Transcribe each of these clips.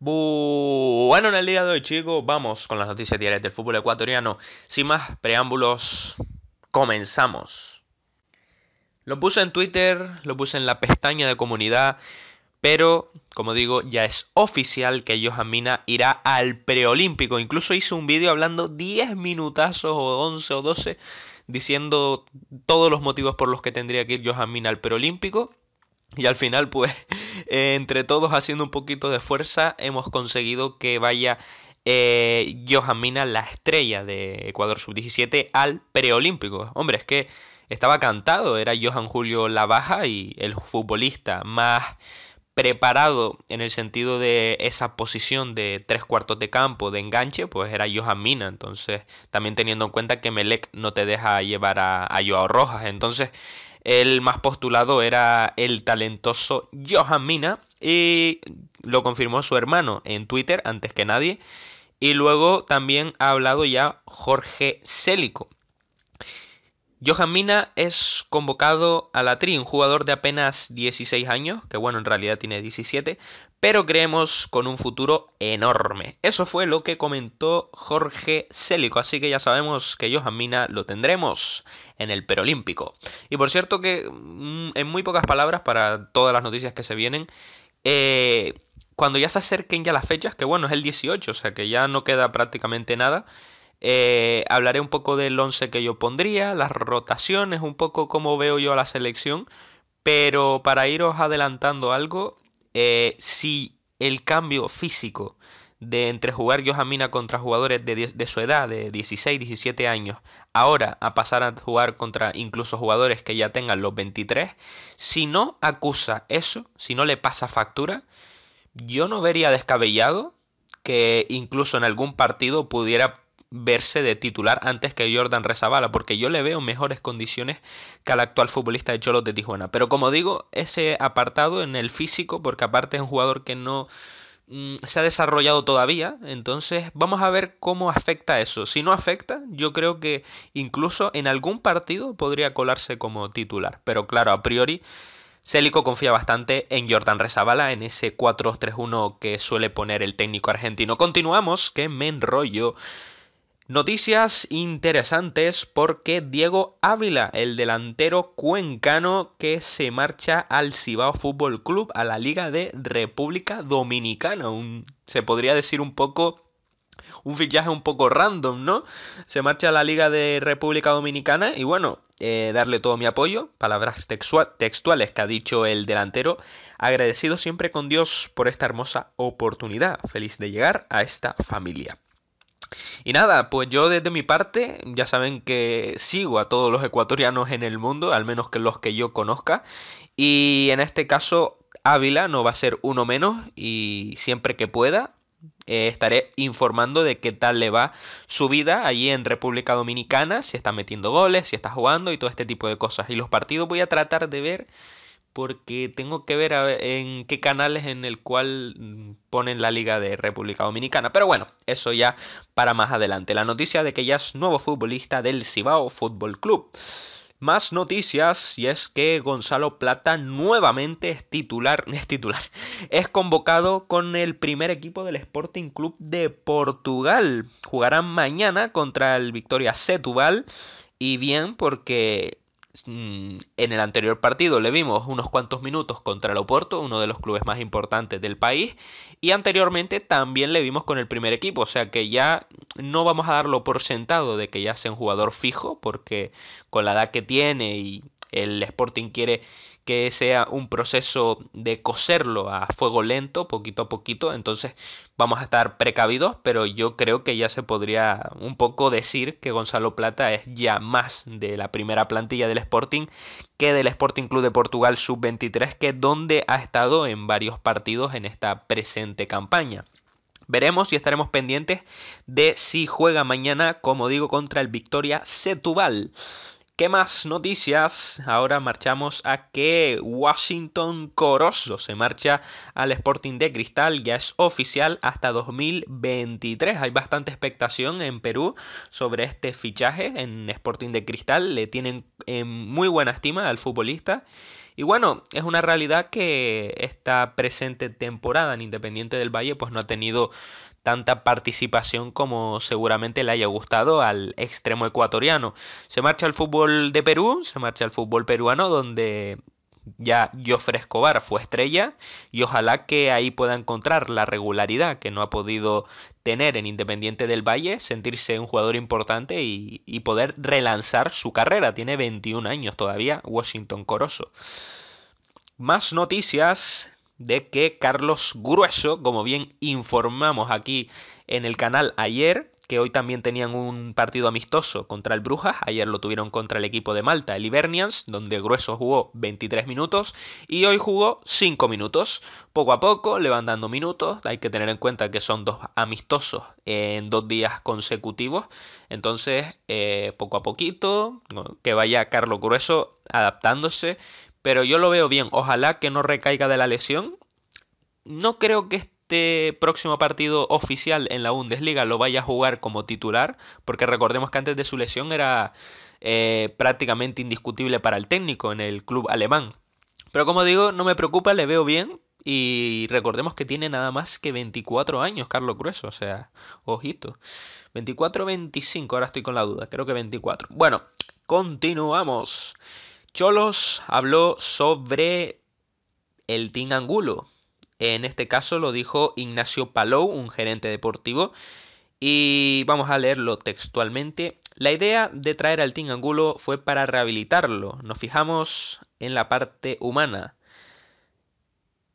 Bueno, en el día de hoy, chicos, vamos con las noticias diarias del fútbol ecuatoriano. Sin más preámbulos, comenzamos. Lo puse en Twitter, lo puse en la pestaña de comunidad, pero como digo, ya es oficial que Johan Mina irá al preolímpico. Incluso hice un vídeo hablando 10 minutazos o 11 o 12 diciendo todos los motivos por los que tendría que ir Johan Mina al preolímpico. Y al final, pues entre todos haciendo un poquito de fuerza hemos conseguido que vaya eh, Johan Mina, la estrella de Ecuador Sub-17, al preolímpico. Hombre, es que estaba cantado, era Johan Julio Lavaja y el futbolista más preparado en el sentido de esa posición de tres cuartos de campo, de enganche, pues era Johan Mina. Entonces, también teniendo en cuenta que Melec no te deja llevar a, a Joao Rojas. Entonces, el más postulado era el talentoso Johan Mina y lo confirmó su hermano en Twitter antes que nadie. Y luego también ha hablado ya Jorge Célico. Johan Mina es convocado a la TRI, un jugador de apenas 16 años, que bueno, en realidad tiene 17, pero creemos con un futuro enorme. Eso fue lo que comentó Jorge Célico, así que ya sabemos que Johan Mina lo tendremos en el Perolímpico. Y por cierto que, mm, en muy pocas palabras, para todas las noticias que se vienen, eh, cuando ya se acerquen ya las fechas, que bueno, es el 18, o sea que ya no queda prácticamente nada, eh, hablaré un poco del 11 que yo pondría, las rotaciones, un poco cómo veo yo a la selección, pero para iros adelantando algo, eh, si el cambio físico de entre jugar Mina contra jugadores de, de, su edad, de 16, 17 años, ahora a pasar a jugar contra incluso jugadores que ya tengan los 23, si no acusa eso, si no le pasa factura, yo no vería descabellado que incluso en algún partido pudiera verse de titular antes que Jordan Rezabala, porque yo le veo mejores condiciones que al actual futbolista de Cholos de Tijuana. Pero como digo, ese apartado en el físico, porque aparte es un jugador que no mm, se ha desarrollado todavía, entonces vamos a ver cómo afecta eso. Si no afecta, yo creo que incluso en algún partido podría colarse como titular, pero claro, a priori Célico confía bastante en Jordan Rezabala, en ese 4-3-1 que suele poner el técnico argentino. Continuamos, que me enrollo. Noticias interesantes porque Diego Ávila, el delantero cuencano que se marcha al Cibao Fútbol Club, a la Liga de República Dominicana. se podría decir un poco un fichaje un poco random, ¿no? Se marcha a la Liga de República Dominicana y bueno, eh, darle todo mi apoyo, palabras textuales que ha dicho el delantero, agradecido siempre con Dios por esta hermosa oportunidad, feliz de llegar a esta familia. Y nada, pues yo desde mi parte, ya saben que sigo a todos los ecuatorianos en el mundo, al menos que los que yo conozca, y en este caso Ávila no va a ser uno menos y siempre que pueda eh, estaré informando de qué tal le va su vida allí en República Dominicana, si está metiendo goles, si está jugando y todo este tipo de cosas. Y los partidos voy a tratar de ver porque tengo que ver, en qué canales en el cual mm, ponen la liga de República Dominicana. Pero bueno, eso ya para más adelante. La noticia de que ya es nuevo futbolista del Cibao Fútbol Club. Más noticias y es que Gonzalo Plata nuevamente es titular, es titular, es convocado con el primer equipo del Sporting Club de Portugal. Jugarán mañana contra el Victoria Setúbal y bien porque Mm, en el anterior partido le vimos unos cuantos minutos contra el Oporto, uno de los clubes más importantes del país, y anteriormente también le vimos con el primer equipo, o sea que ya no vamos a darlo por sentado de que ya sea un jugador fijo, porque con la edad que tiene y el Sporting quiere que sea un proceso de coserlo a fuego lento, poquito a poquito, entonces vamos a estar precavidos, pero yo creo que ya se podría un poco decir que Gonzalo Plata es ya más de la primera plantilla del Sporting que del Sporting Club de Portugal sub-23, que donde ha estado en varios partidos en esta presente campaña. Veremos y estaremos pendientes de si juega mañana, como digo, contra el Victoria Setúbal. ¿Qué más noticias? Ahora marchamos a que Washington Corozo se marcha al Sporting de Cristal, ya es oficial hasta 2023. Hay bastante expectación en Perú sobre este fichaje en Sporting de Cristal, le tienen en eh, muy buena estima al futbolista. Y bueno, es una realidad que esta presente temporada en Independiente del Valle pues no ha tenido tanta participación como seguramente le haya gustado al extremo ecuatoriano. Se marcha al fútbol de Perú, se marcha al fútbol peruano donde ya Joffre Escobar fue estrella y ojalá que ahí pueda encontrar la regularidad que no ha podido tener en Independiente del Valle, sentirse un jugador importante y, y poder relanzar su carrera. Tiene 21 años todavía Washington Coroso. Más noticias de que Carlos Grueso, como bien informamos aquí en el canal ayer, que hoy también tenían un partido amistoso contra el Brujas, ayer lo tuvieron contra el equipo de Malta, el Ibernians, donde Grueso jugó 23 minutos y hoy jugó 5 minutos. Poco a poco le van dando minutos, hay que tener en cuenta que son dos amistosos en dos días consecutivos, entonces eh, poco a poquito, que vaya Carlos Grueso adaptándose pero yo lo veo bien. Ojalá que no recaiga de la lesión. No creo que este próximo partido oficial en la Bundesliga lo vaya a jugar como titular. Porque recordemos que antes de su lesión era eh, prácticamente indiscutible para el técnico en el club alemán. Pero como digo, no me preocupa, le veo bien. Y recordemos que tiene nada más que 24 años, Carlos Cruz. O sea, ojito. 24 25, ahora estoy con la duda. Creo que 24. Bueno, continuamos. Cholos habló sobre el Team Angulo. En este caso lo dijo Ignacio Palou, un gerente deportivo. Y vamos a leerlo textualmente. La idea de traer al Team Angulo fue para rehabilitarlo. Nos fijamos en la parte humana,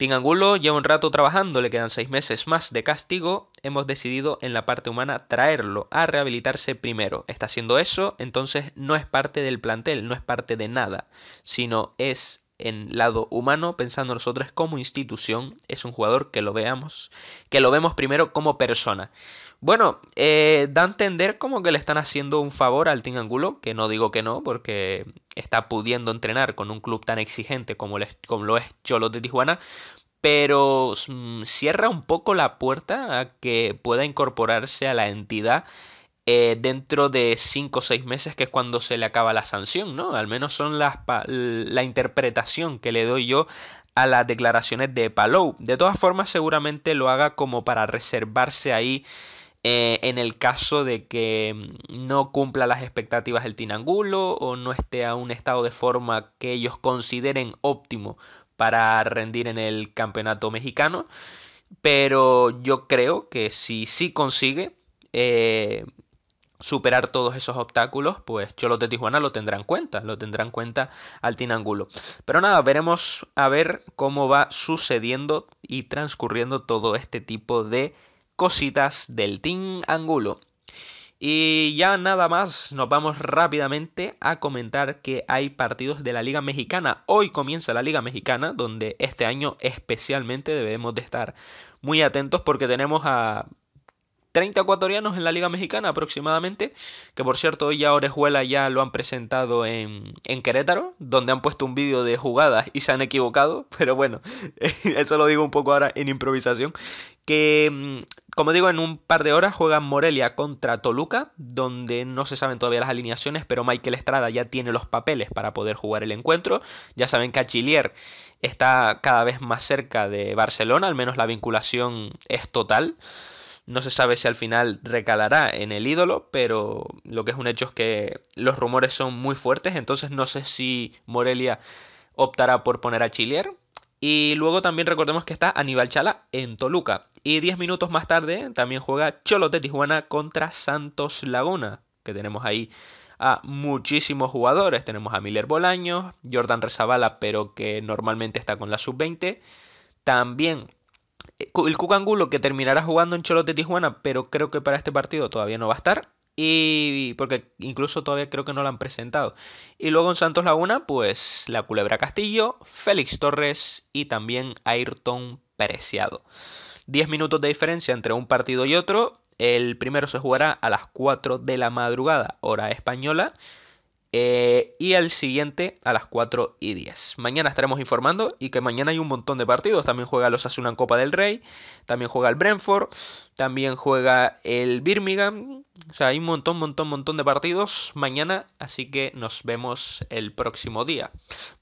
Tingangulo lleva un rato trabajando, le quedan seis meses más de castigo. Hemos decidido en la parte humana traerlo a rehabilitarse primero. Está haciendo eso, entonces no es parte del plantel, no es parte de nada, sino es en lado humano, pensando nosotros como institución, es un jugador que lo veamos, que lo vemos primero como persona. Bueno, eh, da a entender como que le están haciendo un favor al Team Angulo, que no digo que no, porque está pudiendo entrenar con un club tan exigente como, lo es Cholo de Tijuana, pero mm, cierra un poco la puerta a que pueda incorporarse a la entidad eh, dentro de 5 o 6 meses, que es cuando se le acaba la sanción, ¿no? Al menos son las la interpretación que le doy yo a las declaraciones de Palou. De todas formas, seguramente lo haga como para reservarse ahí. Eh, en el caso de que mm, no cumpla las expectativas del Tinangulo o no esté a un estado de forma que ellos consideren óptimo para rendir en el campeonato mexicano. Pero yo creo que si sí consigue, eh, superar todos esos obstáculos, pues cholo de Tijuana lo tendrán en cuenta, lo tendrán en cuenta al Angulo. Pero nada, veremos a ver cómo va sucediendo y transcurriendo todo este tipo de cositas del Team Angulo. Y ya nada más, nos vamos rápidamente a comentar que hay partidos de la Liga Mexicana. Hoy comienza la Liga Mexicana, donde este año especialmente debemos de estar muy atentos porque tenemos a 30 ecuatorianos en la Liga Mexicana aproximadamente, que por cierto hoy ya Orejuela ya lo han presentado en, en Querétaro, donde han puesto un vídeo de jugadas y se han equivocado, pero bueno, eso lo digo un poco ahora en improvisación, que mm, como digo, en un par de horas juegan Morelia contra Toluca, donde no se saben todavía las alineaciones, pero Michael Estrada ya tiene los papeles para poder jugar el encuentro. Ya saben que Achillier está cada vez más cerca de Barcelona, al menos la vinculación es total. No se sabe si al final recalará en el ídolo, pero lo que es un hecho es que los rumores son muy fuertes, entonces no sé si Morelia optará por poner a Chilier. Y luego también recordemos que está Aníbal Chala en Toluca. Y 10 minutos más tarde también juega Cholo de Tijuana contra Santos Laguna, que tenemos ahí a muchísimos jugadores. Tenemos a Miller Bolaños, Jordan Rezabala, pero que normalmente está con la sub-20. También eh, el Cucangulo que terminará jugando en Cholote Tijuana, pero creo que para este partido todavía no va a estar. Y porque incluso todavía creo que no lo han presentado. Y luego en Santos Laguna, pues la Culebra Castillo, Félix Torres y también Ayrton Preciado. 10 minutos de diferencia entre un partido y otro. El primero se jugará a las 4 de la madrugada, hora española. Eh, y el siguiente a las 4 y 10. Mañana estaremos informando y que mañana hay un montón de partidos. También juega los Asuna Copa del Rey, también juega el Brentford, también juega el Birmingham. O sea, hay un montón, montón, montón de partidos mañana, así que nos vemos el próximo día.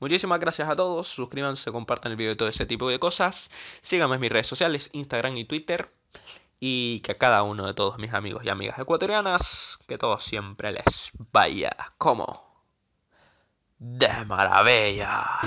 Muchísimas gracias a todos, suscríbanse, compartan el video y todo ese tipo de cosas. Síganme en mis redes sociales, Instagram y Twitter. Y que a cada uno de todos mis amigos y amigas ecuatorianas que todo siempre les vaya como de maravilla.